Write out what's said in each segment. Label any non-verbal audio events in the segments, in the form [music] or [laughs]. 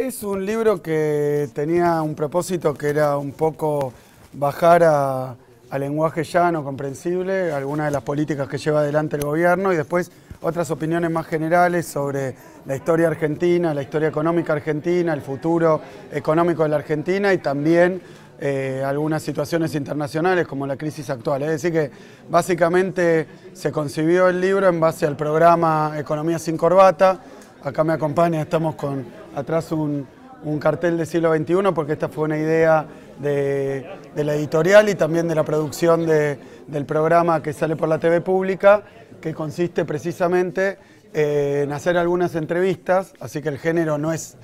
Es un libro que tenía un propósito que era un poco bajar a, lenguaje llano, comprensible, algunas de las políticas que lleva adelante el gobierno y después otras opiniones más generales sobre la historia argentina, la historia económica argentina, el futuro económico de la Argentina y también eh, algunas situaciones internacionales como la crisis actual. Es decir, que básicamente se concibió el libro en base al programa Economía sin Corbata. Acá me acompaña, estamos con atrás un, un cartel de siglo XXI porque esta fue una idea de, la editorial y también de la producción del programa que sale por la TV pública, que consiste precisamente eh, en hacer algunas entrevistas, así que el género no es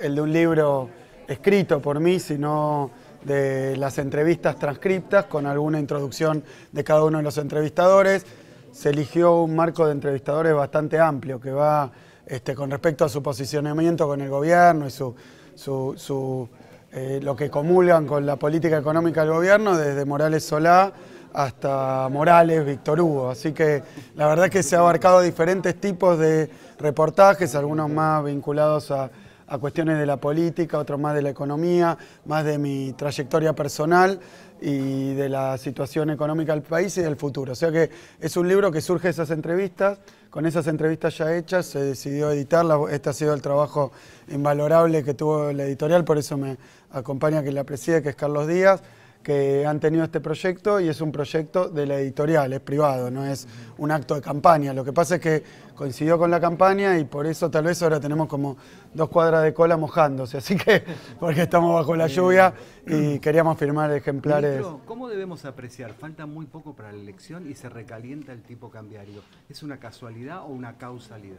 el de un libro escrito por mí, sino de las entrevistas transcriptas con alguna introducción de cada uno de los entrevistadores. Se eligió un marco de entrevistadores bastante amplio que va este, con respecto a su posicionamiento con el gobierno y su, su, su eh, lo que comulgan con la política económica del gobierno, desde Morales Solá hasta Morales, Víctor Hugo. Así que la verdad que se ha abarcado diferentes tipos de reportajes, algunos más vinculados a a cuestiones de la política, otro más de la economía, más de mi trayectoria personal y de la situación económica del país y del futuro. O sea que es un libro que surge esas entrevistas, con esas entrevistas ya hechas se decidió editarla, este ha sido el trabajo invalorable que tuvo la editorial, por eso me acompaña que la preside, que es Carlos Díaz que han tenido este proyecto y es un proyecto de la editorial, es privado, no es un acto de campaña. Lo que pasa es que coincidió con la campaña y por eso tal vez ahora tenemos como dos cuadras de cola mojándose, así que [laughs] porque estamos bajo la lluvia y queríamos firmar ejemplares. ¿Cómo debemos apreciar? Falta muy poco para la elección y se recalienta el tipo cambiario. ¿Es una casualidad o una causalidad?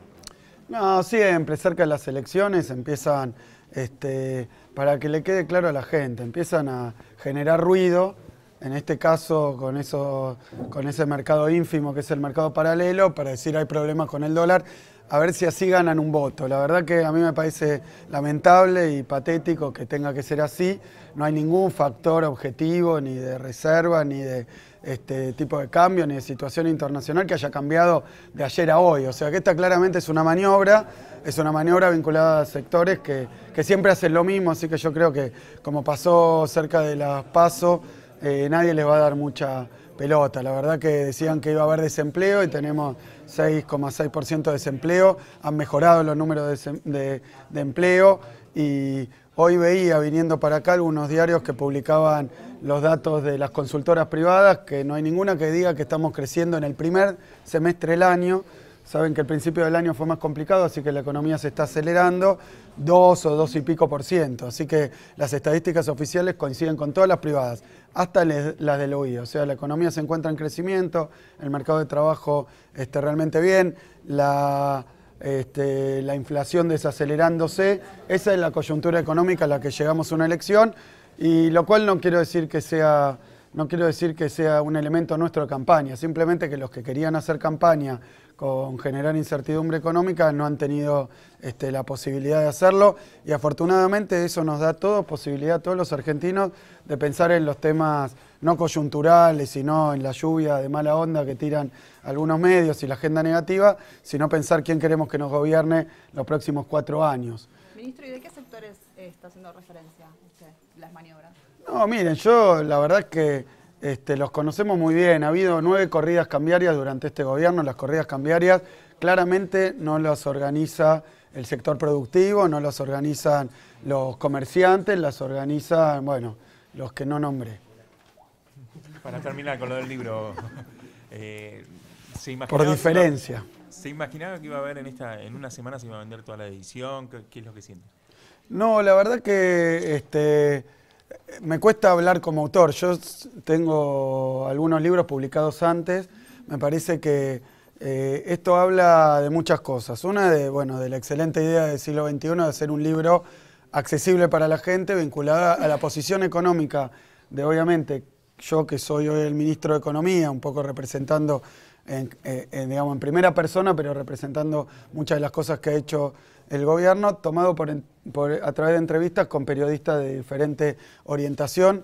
No, siempre, cerca de las elecciones empiezan, este, para que le quede claro a la gente, empiezan a generar ruido en este caso con, eso, con ese mercado ínfimo que es el mercado paralelo, para decir hay problemas con el dólar, a ver si así ganan un voto. La verdad que a mí me parece lamentable y patético que tenga que ser así. No hay ningún factor objetivo, ni de reserva, ni de este tipo de cambio, ni de situación internacional que haya cambiado de ayer a hoy. O sea que esta claramente es una maniobra, es una maniobra vinculada a sectores que, que siempre hacen lo mismo, así que yo creo que como pasó cerca de las pasos eh, nadie les va a dar mucha pelota. La verdad que decían que iba a haber desempleo y tenemos 6,6% de desempleo, han mejorado los números de empleo y Hoy veía viniendo para acá algunos diarios que publicaban los datos de las consultoras privadas, que no hay ninguna que diga que estamos creciendo en el primer semestre del año. Saben que el principio del año fue más complicado, así que la economía se está acelerando 2 o 2 y pico por ciento. Así que las estadísticas oficiales coinciden con todas las privadas, hasta las del OI. O sea, la economía se encuentra en crecimiento, el mercado de trabajo este, realmente bien, la, este, la inflación desacelerándose. Esa es la coyuntura económica a la que llegamos a una elección, y lo cual no quiero decir que sea no quiero decir que sea un elemento nuestro de campaña, simplemente que los que querían hacer campaña con generar incertidumbre económica no han tenido este, la posibilidad de hacerlo y afortunadamente eso nos da a todos posibilidad a todos los argentinos de pensar en los temas no coyunturales, sino en la lluvia de mala onda que tiran algunos medios y la agenda negativa, sino pensar quién queremos que nos gobierne los próximos cuatro años. Ministro, ¿y de qué sectores eh, está haciendo referencia usted, las maniobras? No, miren, yo la verdad es que este, los conocemos muy bien. Ha habido nueve corridas cambiarias durante este gobierno. Las corridas cambiarias claramente no las organiza el sector productivo, no las organizan los comerciantes, las organizan, bueno, los que no nombre Para terminar con lo del libro, [laughs] eh, ¿se Por diferencia. ¿Se imaginaba que iba a haber en, esta, en una semana se iba a vender toda la edición? ¿Qué, es lo que siente No, la verdad que... Este, me cuesta hablar como autor. Yo tengo algunos libros publicados antes. Me parece que eh, esto habla de muchas cosas. Una de, bueno, de la excelente idea del siglo XXI de hacer un libro accesible para la gente, vinculada a la posición económica de, obviamente, yo que soy hoy el ministro de Economía, un poco representando, eh, eh, digamos, en primera persona, pero representando muchas de las cosas que ha hecho el gobierno tomado por, a través de entrevistas con periodistas de diferente orientación,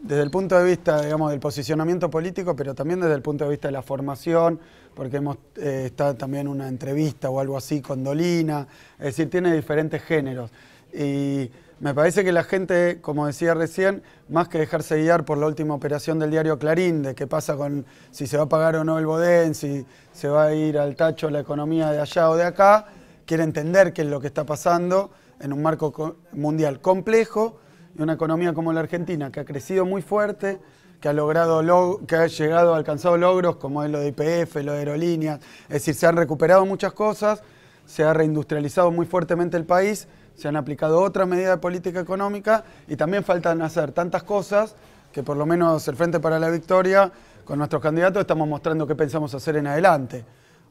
desde el punto de vista, digamos, del posicionamiento político, pero también desde el punto de vista de la formación, porque hemos estado eh, está también una entrevista o algo así con Dolina, es decir, tiene diferentes géneros. Y me parece que la gente, como decía recién, más que dejarse guiar por la última operación del diario Clarín, de qué pasa con si se va a pagar o no el Bodén, si se va a ir al tacho la economía de allá o de acá, quiere entender qué es lo que está pasando en un marco mundial complejo y una economía como la Argentina, que ha crecido muy fuerte, que ha logrado que ha llegado, alcanzado logros como es lo de IPF, lo de aerolíneas, es decir, se han recuperado muchas cosas, se ha reindustrializado muy fuertemente el país, se han aplicado otras medidas de política económica y también faltan hacer tantas cosas que por lo menos el Frente para la Victoria con nuestros candidatos estamos mostrando qué pensamos hacer en adelante.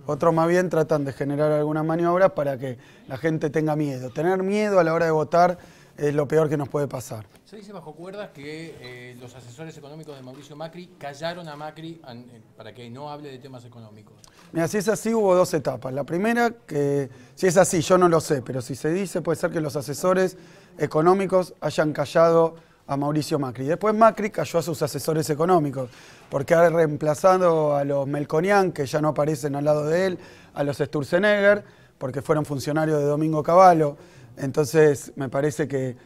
Otros más bien tratan de generar alguna maniobra para que la gente tenga miedo. Tener miedo a la hora de votar es lo peor que nos puede pasar. Se dice bajo cuerdas que eh, los asesores económicos de Mauricio Macri callaron a Macri eh, para que no hable de temas económicos. Mira, si es así hubo dos etapas. La primera, que si es así, yo no lo sé, pero si se dice puede ser que los asesores económicos hayan callado a Mauricio Macri. Después Macri cayó a sus asesores económicos, porque ha reemplazado a los Melconian, que ya no aparecen al lado de él, a los Sturzenegger, porque fueron funcionarios de Domingo Cavallo. Entonces, me parece que,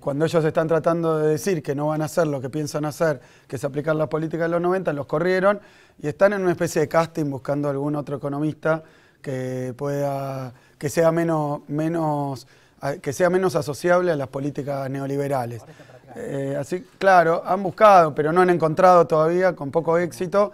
cuando ellos están tratando de decir que no van a hacer lo que piensan hacer, que es aplicar la política de los 90, los corrieron y están en una especie de casting buscando algún otro economista que pueda, que sea menos, menos, que sea menos asociable a las políticas neoliberales. Eh, así, claro, han buscado, pero no han encontrado todavía, con poco éxito,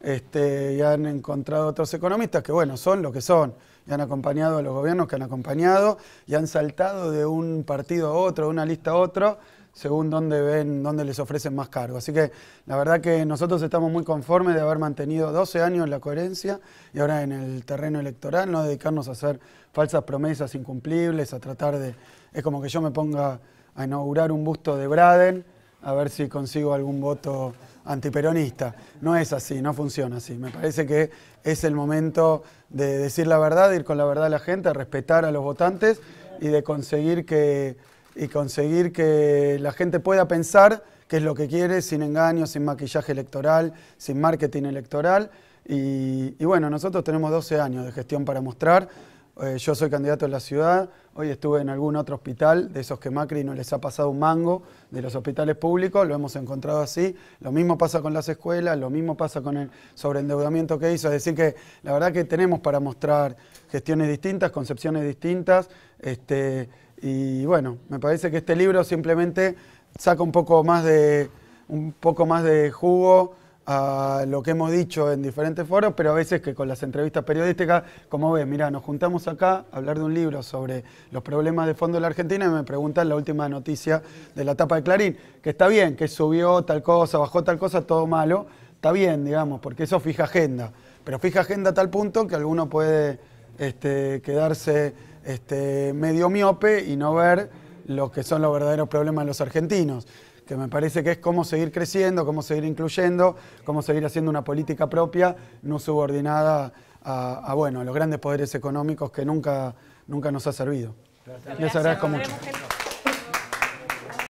este, y han encontrado otros economistas que, bueno, son lo que son, y han acompañado a los gobiernos que han acompañado, y han saltado de un partido a otro, de una lista a otro, según dónde ven, dónde les ofrecen más cargo. Así que la verdad que nosotros estamos muy conformes de haber mantenido 12 años la coherencia y ahora en el terreno electoral no dedicarnos a hacer falsas promesas incumplibles, a tratar de, es como que yo me ponga a inaugurar un busto de Braden a ver si consigo algún voto antiperonista. No es así, no funciona así. Me parece que es el momento de decir la verdad, de ir con la verdad a la gente, respetar a los votantes y de conseguir que, y conseguir que la gente pueda pensar qué es lo que quiere, sin engaño, sin maquillaje electoral, sin marketing electoral. Y, y bueno, nosotros tenemos 12 años de gestión para mostrar. Eh, yo soy candidato a la ciudad, hoy estuve en algún otro hospital, de esos que Macri no les ha pasado un mango, de los hospitales públicos, lo hemos encontrado así, lo mismo pasa con las escuelas, lo mismo pasa con el sobreendeudamiento que hizo, es decir que la verdad que tenemos para mostrar gestiones distintas, concepciones distintas, este, y bueno, me parece que este libro simplemente saca un poco más de, un poco más de jugo a lo que hemos dicho en diferentes foros, pero a veces que con las entrevistas periodísticas, como ves, mira, nos juntamos acá a hablar de un libro sobre los problemas de fondo de la Argentina y me preguntan la última noticia de la etapa de Clarín, que está bien, que subió tal cosa, bajó tal cosa, todo malo, está bien, digamos, porque eso fija agenda, pero fija agenda a tal punto que alguno puede este, quedarse este, medio miope y no ver los que son los verdaderos problemas de los argentinos, que me parece que es cómo seguir creciendo, cómo seguir incluyendo, cómo seguir haciendo una política propia, no subordinada a, bueno, los grandes poderes económicos que nunca, nunca nos ha servido. Les agradezco mucho.